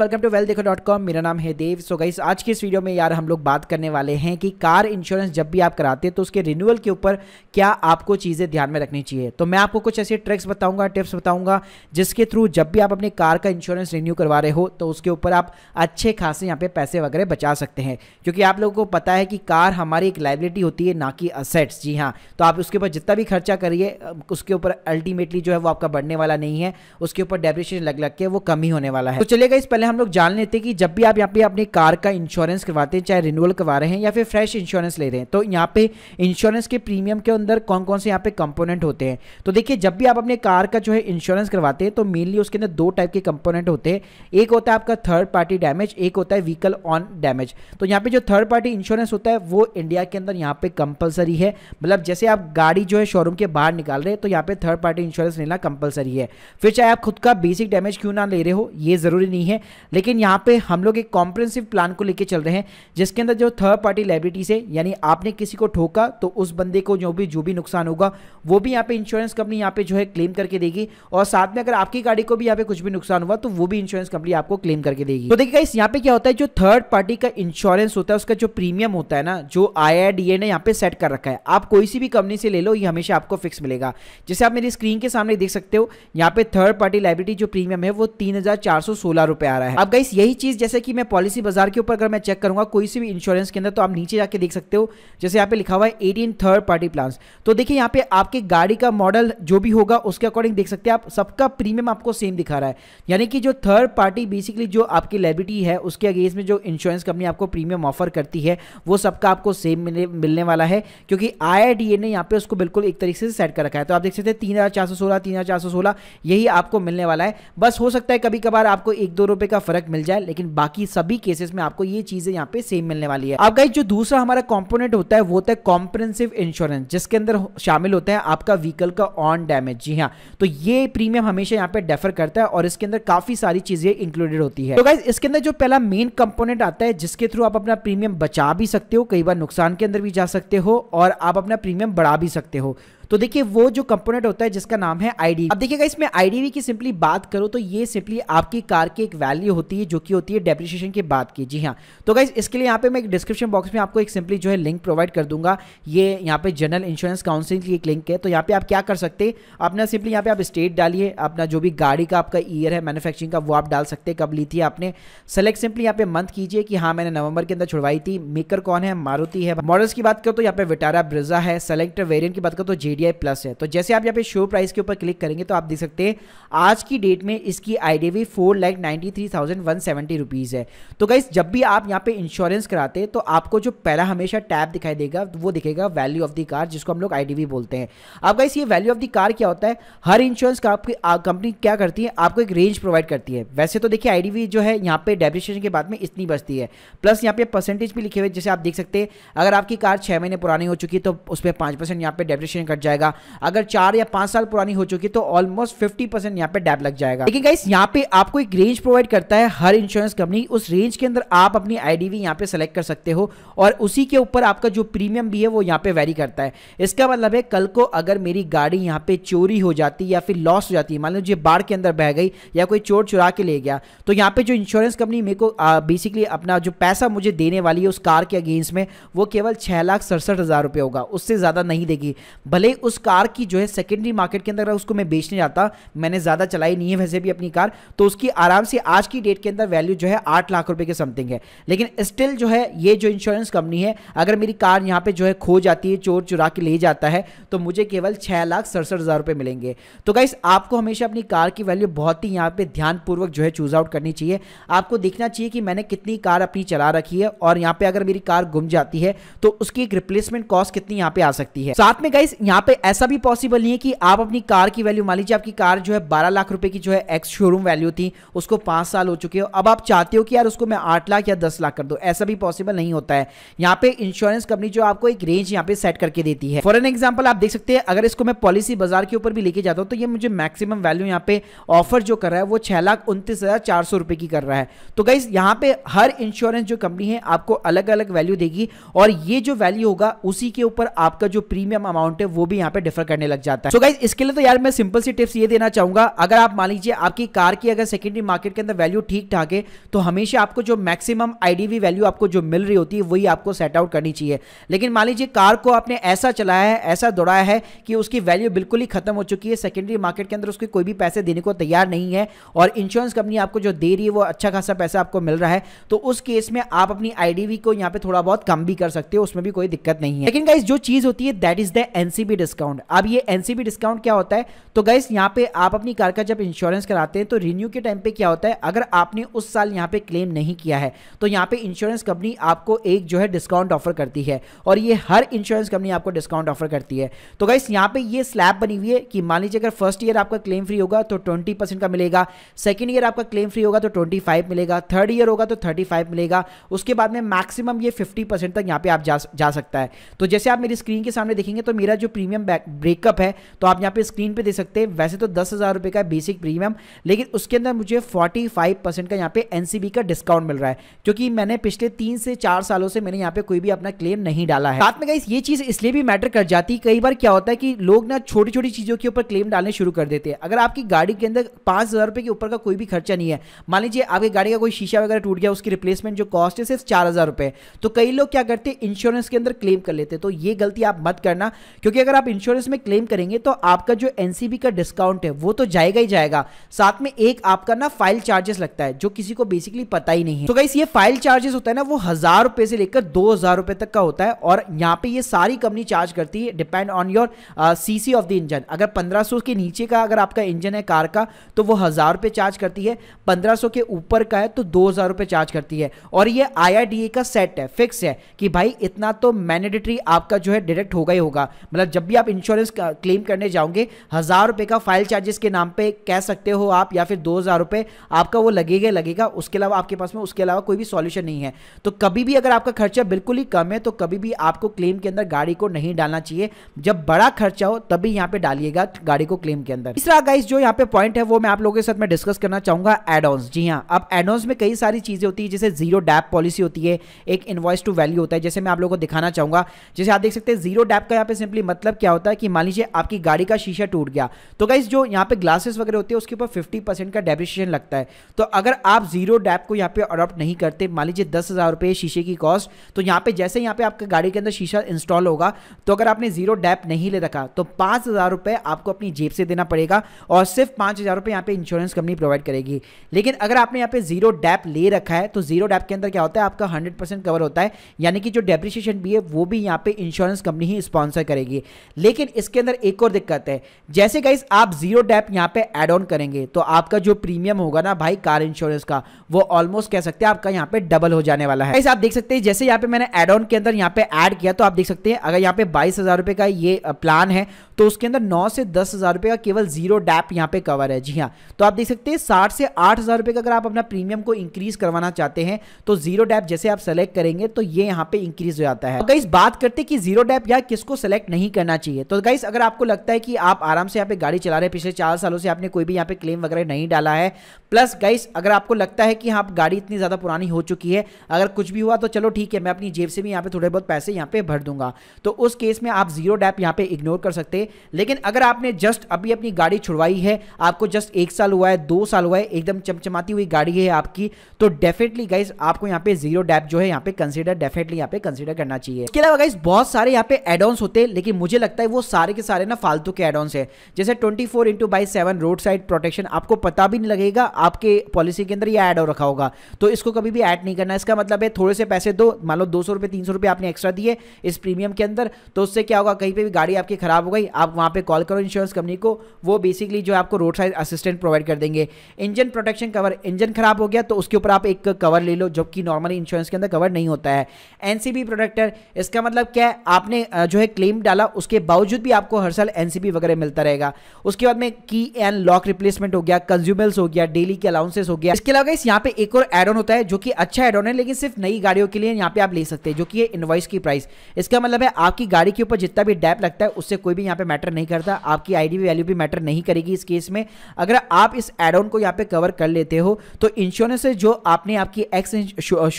welcome to वेल देखो dot com मेरा नाम है देव सो गाइस आज के इस वीडियो में यार हम लोग बात करने वाले हैं कि कार इंश्योरेंस जब भी आप कराते हैं तो उसके रिन्यूअल के ऊपर क्या आपको चीज़ें ध्यान में रखनी चाहिए तो मैं आपको कुछ ऐसे ट्रिक्स बताऊंगा टिप्स बताऊंगा जिसके थ्रू जब भी आप अपनी कार का इंश्योरेंस रिन्यू करवा रहे हो तो उसके ऊपर आप अच्छे खासे यहाँ पे पैसे वगैरह बचा सकते हैं क्योंकि आप लोगों को पता है कि कार हमारी एक लाइबिलिटी होती है ना कि असेट्स जी हाँ तो आप उसके ऊपर जितना भी खर्चा करिए उसके ऊपर अल्टीमेटली जो है वो आपका बढ़ने वाला नहीं है उसके ऊपर डेप्रेशन लग लग के वो कम ही होने वाला है तो चलेगा इस पहले पहले हम लोग जान लेते हैं कि जब भी आप यहाँ पे अपनी कार का इंश्योरेंस करवाते हैं चाहे रिन्यूअल करवा रहे हैं या फिर फ्रेश इंश्योरेंस ले रहे हैं तो यहाँ पे इंश्योरेंस के प्रीमियम के अंदर कौन कौन से यहाँ पे कंपोनेंट होते हैं तो देखिए जब भी आप अपने कार का जो है इंश्योरेंस करवाते हैं तो मेनली उसके अंदर दो टाइप के कंपोनेंट होते हैं एक होता है आपका थर्ड पार्टी डैमेज एक होता है व्हीकल ऑन डैमेज तो यहाँ पे जो थर्ड पार्टी इंश्योरेंस होता है वो इंडिया के अंदर यहाँ पे कंपलसरी है मतलब जैसे आप गाड़ी जो है शोरूम के बाहर निकाल रहे हैं तो यहाँ पे थर्ड पार्टी इंश्योरेंस लेना कंपलसरी है फिर चाहे आप खुद का बेसिक डैमेज क्यों ना ले रहे हो ये ज़रूरी नहीं है लेकिन यहाँ पे हम लोग एक कॉम्प्रेंसिव प्लान को लेके चल रहे हैं जिसके अंदर जो थर्ड पार्टी लाइब्रिटीज है यानी आपने किसी को ठोका तो उस बंदे को जो भी जो भी नुकसान होगा वो भी यहाँ पे इंश्योरेंस कंपनी यहाँ पे जो है क्लेम करके देगी और साथ में अगर आपकी गाड़ी को भी यहाँ पे कुछ भी नुकसान हुआ तो वो भी इंश्योरेंस कंपनी आपको क्लेम करके देगी तो देखिए इस यहाँ पे क्या होता है जो थर्ड पार्टी का इंश्योरेंस होता है उसका जो प्रीमियम होता है ना जो आई ने यहाँ पे सेट कर रखा है आप कोई सी भी कंपनी से ले लो ये हमेशा आपको फिक्स मिलेगा जैसे आप मेरी स्क्रीन के सामने देख सकते हो यहाँ पे थर्ड पार्टी लाइब्रिटी जो प्रीमियम है वो तीन हजार चार सौ सोलह रहा है अब गाइस यही चीज जैसे कि मैं पॉलिसी बाजार के ऊपर अगर मैं चेक करूंगा कोई सी भी इंश्योरेंस के अंदर तो आप नीचे जाके देख सकते हो जैसे यहाँ पे लिखा हुआ है एटीन थर्ड पार्टी प्लान तो देखिए यहाँ पे आपके गाड़ी का मॉडल जो भी होगा उसके अकॉर्डिंग देख सकते हैं आप सबका प्रीमियम आपको सेम दिखा रहा है यानी कि जो थर्ड पार्टी बेसिकली जो आपकी लाइबिलिटी है उसके अगेंस्ट में जो इंश्योरेंस कंपनी आपको प्रीमियम ऑफर करती है वो सबका आपको सेम मिलने, वाला है क्योंकि आई ने यहाँ पे उसको बिल्कुल एक तरीके से सेट कर रखा है तो आप देख सकते हैं तीन हजार यही आपको मिलने वाला है बस हो सकता है कभी कभार आपको एक दो रुपए का फर्क मिल जाए लेकिन बाकी सभी केसेस में आपको ये चीजें यहाँ पे सेम मिलने वाली है अब गाइज जो दूसरा हमारा कॉम्पोनेट होता है वो होता है कॉम्प्रेंसिव इंश्योरेंस जिसके अंदर शामिल होता है आपका व्हीकल का ऑन डैमेज जी हाँ तो ये प्रीमियम हमेशा यहाँ पे डेफर करता है और इसके अंदर काफी सारी चीजें इंक्लूडेड होती है तो गाइज इसके अंदर जो पहला मेन कंपोनेंट आता है जिसके थ्रू आप अपना प्रीमियम बचा भी सकते हो कई बार नुकसान के अंदर भी जा सकते हो और आप अपना प्रीमियम बढ़ा भी सकते हो तो देखिए वो जो कंपोनेंट होता है जिसका नाम है आईडी अब देखिएगा इसमें आईडीवी की सिंपली बात करो तो ये सिंपली आपकी कार की एक वैल्यू होती है जो कि होती है डेप्रिशिएशन की बात की जी हाँ तो गाइज इसके लिए यहाँ पे मैं डिस्क्रिप्शन बॉक्स में आपको एक सिंपली जो है लिंक प्रोवाइड कर दूंगा ये यहाँ पे जनरल इंश्योरेंस काउंसिल की एक लिंक है तो यहाँ पे आप क्या कर सकते अपना सिंपली यहाँ पे आप स्टेट डालिए अपना जो भी गाड़ी का आपका ईयर है मैनुफेक्चरिंग का वो आप डाल सकते कब ली थी आपने सेलेक्ट सिंपली यहाँ पे मंथ कीजिए कि हाँ मैंने नवंबर के अंदर छुड़वाई थी मेकर कौन है मारुति है मॉडल्स की बात करो तो यहाँ पे विटारा ब्रिजा है सेलेक्ट वेरियंट की बात करो तो जेडी आई प्लस है तो जैसे आप यहाँ पे शो प्राइस के ऊपर क्लिक करेंगे तो आप देख सकते हैं आज की डेट में इसकी I D V four lakh ninety three thousand one seventy rupees है तो गाइस जब भी आप यहाँ पे इंश्योरेंस कराते हैं तो आपको जो पहला हमेशा टैब दिखाई देगा वो दिखेगा वैल्यू ऑफ द कार जिसको हम लोग आई बोलते हैं अब गाइस ये वैल्यू ऑफ द कार क्या होता है हर इंश्योरेंस आपकी कंपनी क्या करती है आपको एक रेंज प्रोवाइड करती है वैसे तो देखिए आई जो है यहाँ पे डेब्रिशन के बाद में इतनी बचती है प्लस यहाँ पे परसेंटेज भी लिखे हुए जैसे आप देख सकते हैं अगर आपकी कार छः महीने पुरानी हो चुकी है तो उस पर पाँच परसेंट यहाँ पे डेब्रिशन कट जाए जाएगा अगर चार या पांच साल पुरानी हो चुकी है तो ऑलमोस्ट फिफ्टी परसेंट यहाँ पे डैप लग जाएगा लेकिन गाइस यहाँ पे आपको एक रेंज प्रोवाइड करता है हर इंश्योरेंस कंपनी उस रेंज के अंदर आप अपनी आईडीवी यहाँ पे सेलेक्ट कर सकते हो और उसी के ऊपर आपका जो प्रीमियम भी है वो यहाँ पे वेरी करता है इसका मतलब है कल को अगर मेरी गाड़ी यहाँ पे चोरी हो जाती या फिर लॉस हो जाती है मान लीजिए बाढ़ के अंदर बह गई या कोई चोर चुरा के ले गया तो यहाँ पे जो इंश्योरेंस कंपनी मेरे को बेसिकली अपना जो पैसा मुझे देने वाली है उस कार के अगेंस्ट में वो केवल छह लाख सड़सठ हज़ार रुपये होगा उससे ज़्यादा नहीं देगी भले भाई उस कार की जो है सेकेंडरी मार्केट के अंदर उसको मैं बेचने जाता मैंने ज़्यादा चलाई नहीं है वैसे भी अपनी कार तो उसकी आराम से आज की डेट के अंदर वैल्यू जो है आठ लाख रुपए के समथिंग है लेकिन स्टिल जो है ये जो इंश्योरेंस कंपनी है अगर मेरी कार यहाँ पे जो है खो जाती है चोर चुरा के ले जाता है तो मुझे केवल छह लाख सड़सठ हज़ार रुपए मिलेंगे तो गाइस आपको हमेशा अपनी कार की वैल्यू बहुत ही यहाँ पे ध्यानपूर्वक जो है चूज़ आउट करनी चाहिए आपको देखना चाहिए कि मैंने कितनी कार अपनी चला रखी है और यहाँ पे अगर मेरी कार गुम जाती है तो उसकी एक रिप्लेसमेंट कॉस्ट कितनी यहाँ पे आ सकती है साथ में गाइस यहाँ यहाँ पे ऐसा भी पॉसिबल नहीं है कि आप अपनी कार की वैल्यू मान लीजिए आपकी कार जो है बारह लाख रुपए की जो है एक्स शोरूम वैल्यू थी उसको पांच साल हो चुके हो अब आप चाहते हो कि यार उसको मैं आठ लाख या दस लाख कर दो ऐसा भी पॉसिबल नहीं होता है यहाँ पे इंश्योरेंस कंपनी जो आपको एक रेंज यहाँ पे सेट करके देती है फॉर एन एग्जाम्पल आप देख सकते हैं अगर इसको मैं पॉलिसी बाजार के ऊपर भी लेके जाता हूँ तो ये मुझे मैक्सिमम वैल्यू यहाँ पे ऑफर जो कर रहा है वो छह लाख उनतीस हजार चार सौ रुपए की कर रहा है तो गाइज यहाँ पे हर इंश्योरेंस जो कंपनी है आपको अलग अलग वैल्यू देगी और ये जो वैल्यू होगा उसी के ऊपर आपका जो प्रीमियम अमाउंट है वो भी यहाँ पे डिफर करने लग जाता है सो so गाइज इसके लिए तो यार मैं सिंपल सी टिप्स ये देना चाहूंगा अगर आप मान लीजिए आपकी कार की अगर सेकेंडरी मार्केट के अंदर वैल्यू ठीक ठाक है तो हमेशा आपको जो मैक्सिमम आईडीवी वैल्यू आपको जो मिल रही होती है वही आपको सेट आउट करनी चाहिए लेकिन मान लीजिए कार को आपने ऐसा चलाया है ऐसा दौड़ाया है कि उसकी वैल्यू बिल्कुल ही खत्म हो चुकी है सेकेंडरी मार्केट के अंदर उसके कोई भी पैसे देने को तैयार नहीं है और इंश्योरेंस कंपनी आपको जो दे रही है वो अच्छा खासा पैसा आपको मिल रहा है तो उस केस में आप अपनी आईडीवी को यहाँ पे थोड़ा बहुत कम भी कर सकते हो उसमें भी कोई दिक्कत नहीं है लेकिन गाइज जो चीज होती है that is the NCB discount अब ये एनसीबी डिस्काउंट क्या होता है तो गाइस यहाँ पे आप अपनी कार का जब इंश्योरेंस कराते हैं तो रिन्यू के टाइम पे क्या होता है अगर आपने उस साल यहाँ पे क्लेम नहीं किया है तो यहाँ पे इंश्योरेंस कंपनी आपको एक जो है डिस्काउंट ऑफर करती है और ये हर इंश्योरेंस कंपनी आपको डिस्काउंट ऑफर करती है तो गाइस यहाँ पे ये स्लैब बनी हुई है कि मान लीजिए अगर फर्स्ट ईयर आपका क्लेम फ्री होगा तो ट्वेंटी का मिलेगा सेकेंड ईयर आपका क्लेम फ्री होगा तो ट्वेंटी मिलेगा थर्ड ईयर होगा तो थर्टी मिलेगा उसके बाद में मैक्सिमम ये फिफ्टी तक यहाँ पे आप जा सकता है तो जैसे आप मेरी स्क्रीन के सामने देखेंगे तो मेरा जो प्रीमियम प्रीमियम ब्रेकअप है तो आप यहाँ पे स्क्रीन पे दे सकते हैं वैसे तो दस हज़ार रुपये का बेसिक प्रीमियम लेकिन उसके अंदर मुझे फोर्टी फाइव परसेंट का यहाँ पे एनसीबी का डिस्काउंट मिल रहा है क्योंकि मैंने पिछले तीन से चार सालों से मैंने यहाँ पे कोई भी अपना क्लेम नहीं डाला है साथ में गाइस ये चीज़ इसलिए भी मैटर कर जाती है कई बार क्या होता है कि लोग ना छोटी छोटी चीज़ों के ऊपर क्लेम डालने शुरू कर देते हैं अगर आपकी गाड़ी के अंदर पाँच हज़ार रुपये के ऊपर का कोई भी खर्चा नहीं है मान लीजिए आपकी गाड़ी का कोई शीशा वगैरह टूट गया उसकी रिप्लेसमेंट जो कॉस्ट है सिर्फ चार हज़ार रुपये तो कई लोग क्या करते हैं इंश्योरेंस के अंदर क्लेम कर लेते हैं तो ये गलती आप मत करना क्योंकि अगर आप इंश्योरेंस में क्लेम करेंगे तो आपका जो एनसीबी का डिस्काउंट है वो तो जाएगा ही जाएगा साथ में एक आपका ना फाइल चार्जेस लगता है जो किसी को बेसिकली पता ही नहीं है तो गाइस ये फाइल चार्जेस होता है ना वो हजार रुपए से लेकर दो हजार रुपए तक का होता है और यहाँ पे ये सारी कंपनी चार्ज करती है depend on your CC of the engine अगर पंद्रह के नीचे का अगर आपका इंजन है कार का तो वो हजार रुपए चार्ज करती है पंद्रह के ऊपर का है तो दो हजार रुपए चार्ज करती है और ये आई का सेट है फिक्स है कि भाई इतना तो मैंडेटरी आपका जो है डिडक्ट होगा ही होगा मतलब जब भी आप इंश्योरेंस क्लेम करने जाओगे हज़ार रुपए का फाइल चार्जेस के नाम पे कह सकते हो आप या फिर दो हज़ार रुपए आपका वो लगेगा लगेगा उसके अलावा आपके पास में उसके अलावा कोई भी सॉल्यूशन नहीं है तो कभी भी अगर आपका खर्चा बिल्कुल ही कम है तो कभी भी आपको क्लेम के अंदर गाड़ी को नहीं डालना चाहिए जब बड़ा खर्चा हो तभी यहाँ पे डालिएगा गाड़ी को क्लेम के अंदर तीसरा गाइस जो यहाँ पे पॉइंट है वो मैं आप लोगों के साथ में डिस्कस करना चाहूंगा एड जी हाँ अब एड में कई सारी चीज़ें होती है जैसे जीरो डैप पॉलिसी होती है एक इन्वॉइस टू वैल्यू होता है जैसे मैं आप लोगों को दिखाना चाहूंगा जैसे आप देख सकते हैं जीरो डैप का यहाँ पे सिंपली मतलब क्या होता है कि मान लीजिए आपकी गाड़ी का शीशा टूट गया तो गाइज जो यहाँ पे ग्लासेस वगैरह होते हैं उसके ऊपर फिफ्टी परसेंट का डेप्रिशिएशन लगता है तो अगर आप जीरो डैप को यहाँ पे अडॉप्ट नहीं करते मान लीजिए दस हज़ार रुपये शीशे की कॉस्ट तो यहाँ पे जैसे यहाँ पे आपके गाड़ी के अंदर शीशा इंस्टॉल होगा तो अगर आपने जीरो डैप नहीं ले रखा तो पाँच हज़ार रुपये आपको अपनी जेब से देना पड़ेगा और सिर्फ पाँच हज़ार रुपये यहाँ पे इंश्योरेंस कंपनी प्रोवाइड करेगी लेकिन अगर आपने यहाँ पे जीरो डैप ले रखा है तो जीरो डैप के अंदर क्या होता है आपका हंड्रेड कवर होता है यानी कि जो डेप्रिशिएशन भी है वो भी यहाँ पे इंश्योरेंस कंपनी ही स्पॉन्सर करेगी लेकिन इसके अंदर एक और दिक्कत है जैसे गाइस आप जीरो डैप यहाँ पे एड ऑन करेंगे तो आपका जो प्रीमियम होगा ना भाई कार इंश्योरेंस का वो ऑलमोस्ट कह सकते हैं आपका यहाँ पे डबल हो जाने वाला है आप देख सकते हैं जैसे यहाँ पे मैंने एड ऑन के अंदर यहाँ पे ऐड किया तो आप देख सकते हैं अगर यहाँ पे बाईस हजार का ये प्लान है तो उसके अंदर नौ से दस हजार का केवल जीरो डैप यहाँ पे कवर है जी हाँ तो आप देख सकते हैं साठ से आठ हजार का अगर आप अपना प्रीमियम को इंक्रीज करवाना चाहते हैं तो जीरो डैप जैसे आप सेलेक्ट करेंगे तो ये यहाँ पे इंक्रीज हो जाता है तो बात करते कि जीरो डैप यहाँ किसको सेलेक्ट नहीं करना करना चाहिए तो गाइस अगर आपको लगता है कि आप आराम से यहाँ पे गाड़ी चला रहे हैं पिछले चार सालों से आपने कोई भी यहाँ पे क्लेम वगैरह नहीं डाला है प्लस गाइस अगर आपको लगता है कि हाँ गाड़ी इतनी ज़्यादा पुरानी हो चुकी है अगर कुछ भी हुआ तो चलो ठीक है मैं अपनी जेब से भी यहाँ पे थोड़े बहुत पैसे यहाँ पे भर दूंगा तो उस केस में आप जीरो डैप यहाँ पे इग्नोर कर सकते हैं लेकिन अगर आपने जस्ट अभी अपनी गाड़ी छुड़वाई है आपको जस्ट एक साल हुआ है दो साल हुआ है एकदम चमचमाती हुई गाड़ी है आपकी तो डेफिनेटली गाइस आपको यहाँ पे जीरो डैप जो है यहाँ पे कंसिडर डेफिनेटली यहाँ पे कंसिडर करना चाहिए इसके अलावा गाइस बहुत सारे यहाँ पे एड होते हैं लेकिन मुझे लगता है वो सारे के सारे ना फालतू के एडॉन्स है जैसे twenty four into by seven roadside protection आपको पता भी नहीं लगेगा आपके पॉलिसी के अंदर ये ऐड हो रखा होगा तो इसको कभी भी ऐड नहीं करना इसका मतलब है थोड़े से पैसे दो मान लो दो सौ रुपये तीन सौ रुपये आपने एक्स्ट्रा दिए इस प्रीमियम के अंदर तो उससे क्या होगा कहीं पर भी गाड़ी आपकी खराब हो गई आप वहाँ पर कॉल करो इंश्योरेंस कंपनी को वो बेसिकली जो आपको रोड साइड असिस्टेंट प्रोवाइड कर देंगे इंजन प्रोटेक्शन कवर इंजन खराब हो गया तो उसके ऊपर आप एक कवर ले लो जबकि नॉर्मली इंश्योरेंस के अंदर कवर नहीं होता है एनसीबी प्रोटेक्टर इसका मतलब क्या है आपने जो है क्लेम डाला उसके इसके बावजूद भी आपको हर साल एनसीपी वगैरह मिलता रहेगा उसके बाद में की एंड लॉक रिप्लेसमेंट हो गया कंज्यूमर्स हो गया डेली के अलाउंसेस हो गया इसके अलावा इस यहाँ पे एक और एड ऑन होता है जो कि अच्छा एड ऑन है लेकिन सिर्फ नई गाड़ियों के लिए यहाँ पे आप ले सकते हैं जो कि इन्वाइस की प्राइस इसका मतलब है आपकी गाड़ी के ऊपर जितना भी डैप लगता है उससे कोई भी यहाँ पे मैटर नहीं करता आपकी आईडी वैल्यू भी मैटर नहीं करेगी इस केस में अगर आप इस एड ऑन को यहाँ पे कवर कर लेते हो तो इंश्योरेंस जो आपने आपकी एक्स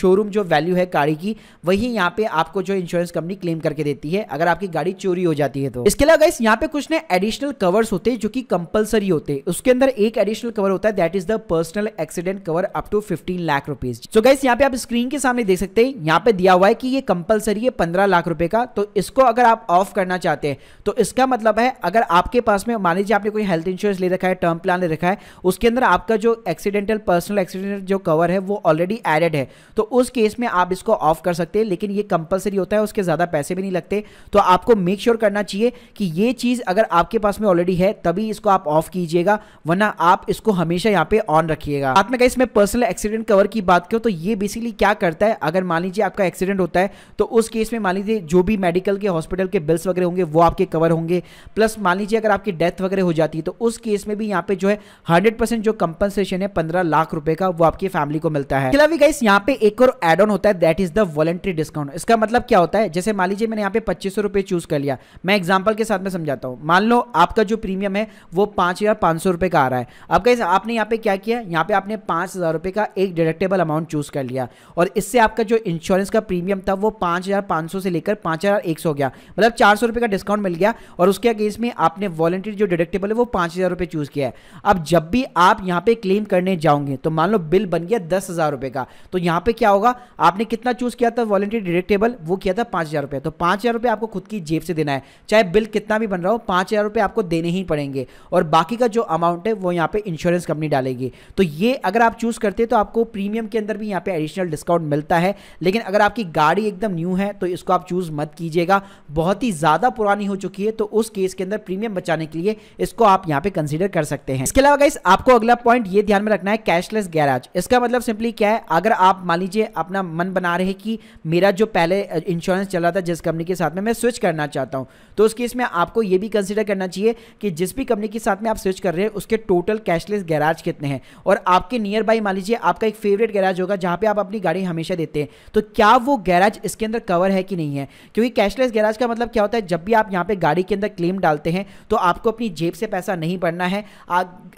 शोरूम जो वैल्यू है गाड़ी की वही यहाँ पे आपको जो इंश्योरेंस कंपनी क्लेम करके देती है अगर आपकी गाड़ी चोरी हो जाए जाती है तो इसके अलावा इस यहाँ पे कुछ ना एडिशनल कवर्स होते हैं जो कि कंपलसरी होते हैं उसके अंदर एक एडिशनल कवर होता है that is the personal accident cover up to fifteen lakh rupees so guys यहाँ पे आप स्क्रीन के सामने देख सकते हैं यहाँ पे दिया हुआ है कि ये कंपलसरी है पंद्रह लाख रुपए का तो इसको अगर आप ऑफ करना चाहते हैं तो इसका मतलब है अगर आपके पास में मान लीजिए आपने कोई हेल्थ इंश्योरेंस ले रखा है टर्म प्लान ले रखा है उसके अंदर आपका जो एक्सीडेंटल पर्सनल एक्सीडेंट जो कवर है वो ऑलरेडी एडेड है तो उस केस में आप इसको ऑफ कर सकते हैं लेकिन ये कंपलसरी होता है उसके ज्यादा पैसे भी नहीं लगते तो आपको मेक श्योर sure करना चाहिए कि ये चीज़ अगर आपके पास में ऑलरेडी है तभी इसको आप ऑफ कीजिएगा वरना आप इसको हमेशा यहाँ पे ऑन रखिएगा साथ में इसमें पर्सनल एक्सीडेंट कवर की बात करो तो ये बेसिकली क्या करता है अगर मान लीजिए आपका एक्सीडेंट होता है तो उस केस में मान लीजिए जो भी मेडिकल के हॉस्पिटल के बिल्स वगैरह होंगे वो आपके कवर होंगे प्लस मान लीजिए अगर आपकी डेथ वगैरह हो जाती है तो उस केस में भी यहाँ पे जो है हंड्रेड जो कंपनसेशन है पंद्रह लाख रुपए का वो आपकी फैमिली को मिलता है यहाँ पे एक और एड ऑन होता है that is the voluntary discount इसका मतलब क्या होता है जैसे मान लीजिए मैंने यहाँ पे पच्चीस रुपए चूज कर लिया मैं एग्जाम्पल के साथ में समझाता हूँ मान लो आपका जो प्रीमियम है वो पाँच हज़ार पाँच सौ रुपये का आ रहा है अब कहीं आपने यहाँ पे क्या किया यहाँ पे आपने पाँच हज़ार रुपये का एक डिडक्टेबल अमाउंट चूज़ कर लिया और इससे आपका जो इंश्योरेंस का प्रीमियम था वो पाँच हज़ार पाँच सौ से लेकर पाँच हज़ार एक सौ हो गया मतलब चार सौ रुपये का डिस्काउंट मिल गया और उसके अगेंस्ट में आपने वॉलेंटियर जो डिडक्टेबल है वो पाँच हज़ार रुपये चूज़ किया है अब जब भी आप यहाँ पे क्लेम करने जाओगे तो मान लो बिल बन गया दस हज़ार रुपये का तो यहाँ पे क्या होगा आपने कितना चूज़ किया था वॉलेंटियर डिडक्टेबल वो किया था पाँच हज़ार रुपये तो पाँच हज़ार रुपये आपको खुद की जेब से देना है चाहे बिल कितना भी बन रहा हो पाँच हज़ार रुपये आपको देने ही पड़ेंगे और बाकी का जो अमाउंट है वो यहाँ पे इंश्योरेंस कंपनी डालेगी तो ये अगर आप चूज़ करते हैं तो आपको प्रीमियम के अंदर भी यहाँ पे एडिशनल डिस्काउंट मिलता है लेकिन अगर आपकी गाड़ी एकदम न्यू है तो इसको आप चूज़ मत कीजिएगा बहुत ही ज़्यादा पुरानी हो चुकी है तो उस केस के अंदर प्रीमियम बचाने के लिए इसको आप यहाँ पे कंसिडर कर सकते हैं इसके अलावा गाइस आपको अगला पॉइंट ये ध्यान में रखना है कैशलेस गैराज इसका मतलब सिंपली क्या है अगर आप मान लीजिए अपना मन बना रहे कि मेरा जो पहले इंश्योरेंस चल रहा था जिस कंपनी के साथ में मैं स्विच करना चाहता हूँ तो उस केस में आपको ये भी कंसिडर करना चाहिए कि जिस भी कंपनी के साथ में आप स्विच कर रहे हैं उसके टोटल कैशलेस गैराज कितने हैं और आपके नियर बाई मान लीजिए आपका एक फेवरेट गैराज होगा जहाँ पर आप अपनी गाड़ी हमेशा देते हैं तो क्या वो गैराज इसके अंदर कवर है कि नहीं है क्योंकि कैशलेस गैराज का मतलब क्या होता है जब भी आप यहाँ पे गाड़ी के अंदर क्लेम डालते हैं तो आपको अपनी जेब से पैसा नहीं पड़ना है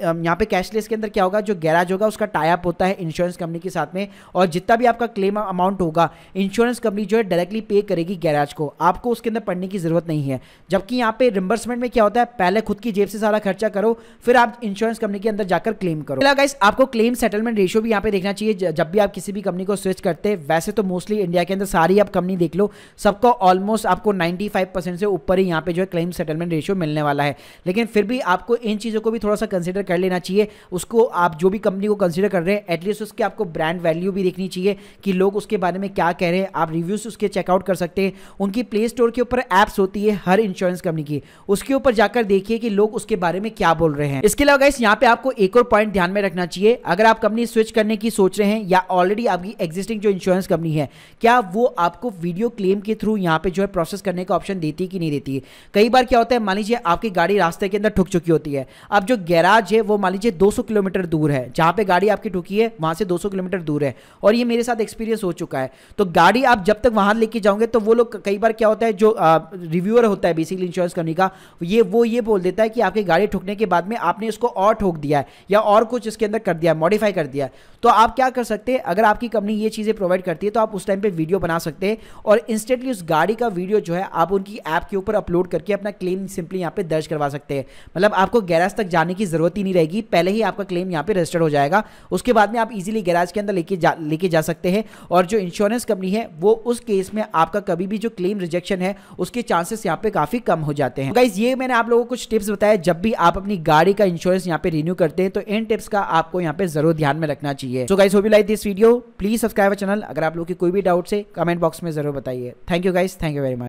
यहाँ पे कैशलेस के अंदर क्या होगा जो गैराज होगा उसका टाइप होता है इंश्योरेंस कंपनी के साथ में और जितना भी आपका क्लेम अमाउंट होगा इंश्योरेंस कंपनी जो है डायरेक्टली पे करेगी गैराज को आपको उसके अंदर पढ़ने की जरूरत नहीं है नहीं है जबकि यहाँ पे रिम्बर्समेंट में क्या होता है पहले खुद की जेब से सारा खर्चा करो फिर आप इंश्योरेंस कंपनी के अंदर जाकर क्लेम करो गाइस आपको क्लेम सेटलमेंट रेशियो भी यहाँ पे देखना चाहिए जब भी आप किसी भी कंपनी को स्विच करते हैं वैसे तो मोस्टली इंडिया के अंदर सारी आप कंपनी देख लो सबको ऑलमोस्ट आपको नाइन्टी से ऊपर ही यहाँ पे जो है क्लेम सेटलमेंट रेशियो मिलने वाला है लेकिन फिर भी आपको इन चीज़ों को भी थोड़ा सा कंसिडर कर लेना चाहिए उसको आप जो भी कंपनी को कंसिडर कर रहे हैं एटलीस्ट उसके आपको ब्रांड वैल्यू भी देखनी चाहिए कि लोग उसके बारे में क्या कह रहे हैं आप रिव्यूज उसके चेकआउट कर सकते हैं उनकी प्ले स्टोर के ऊपर एप्स होती है हर इंश्योरेंस कंपनी की उसके ऊपर जाकर देखिए कि लोग उसके बारे में क्या बोल रहे हैं इसके अलावा गाइस यहाँ पे आपको एक और पॉइंट ध्यान में रखना चाहिए अगर आप कंपनी स्विच करने की सोच रहे हैं या ऑलरेडी आपकी एग्जिस्टिंग जो इंश्योरेंस कंपनी है क्या वो आपको वीडियो क्लेम के थ्रू यहाँ पे जो है प्रोसेस करने का ऑप्शन देती है कि नहीं देती है कई बार क्या होता है मान लीजिए आपकी गाड़ी रास्ते के अंदर ठुक चुकी होती है अब जो गैराज है वो मान लीजिए दो किलोमीटर दूर है जहां पर गाड़ी आपकी ठुकी है वहां से दो किलोमीटर दूर है और ये मेरे साथ एक्सपीरियंस हो चुका है तो गाड़ी आप जब तक वहां लेके जाओगे तो वो लोग कई बार क्या होता है जो रिव्यूअर होता है बेसिकली इंश्योरेंस कंपनी का ये वो ये बोल देता है कि आपकी गाड़ी ठुकने के बाद में आपने इसको और ठोक दिया है या और कुछ इसके अंदर कर दिया है मॉडिफाई कर दिया है तो आप क्या कर सकते हैं अगर आपकी कंपनी ये चीज़ें प्रोवाइड करती है तो आप उस टाइम पर वीडियो बना सकते हैं और इंस्टेंटली उस गाड़ी का वीडियो जो है आप उनकी ऐप के ऊपर अपलोड करके अपना क्लेम सिंपली यहाँ पर दर्ज करवा सकते हैं मतलब आपको गैराज तक जाने की जरूरत ही नहीं रहेगी पहले ही आपका क्लेम यहाँ पर रजिस्टर्ड हो जाएगा उसके बाद में आप इजीली गैराज के अंदर लेके जा लेके जा सकते हैं और जो इंश्योरेंस कंपनी है वो उस केस में आपका कभी भी जो क्लेम रिजेक्शन है उसके चांसेस यहाँ यहाँ पे काफी कम हो जाते हैं गाइज ये मैंने आप लोगों को कुछ टिप्स बताया जब भी आप अपनी गाड़ी का इंश्योरेंस यहाँ पे रिन्यू करते हैं तो इन टिप्स का आपको यहाँ पे जरूर ध्यान में रखना चाहिए so guys hope like this video please subscribe channel अगर आप लोग की कोई भी डाउट से कमेंट बॉक्स में जरूर बताइए thank you guys thank you very much